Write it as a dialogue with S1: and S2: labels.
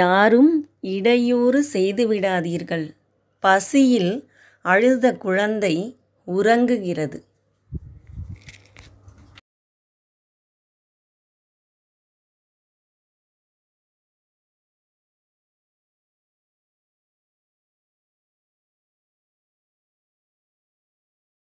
S1: யாரும் இடையூறு செய்துவிடாதீர்கள் பசியில் அழுத குழந்தை உறங்குகிறது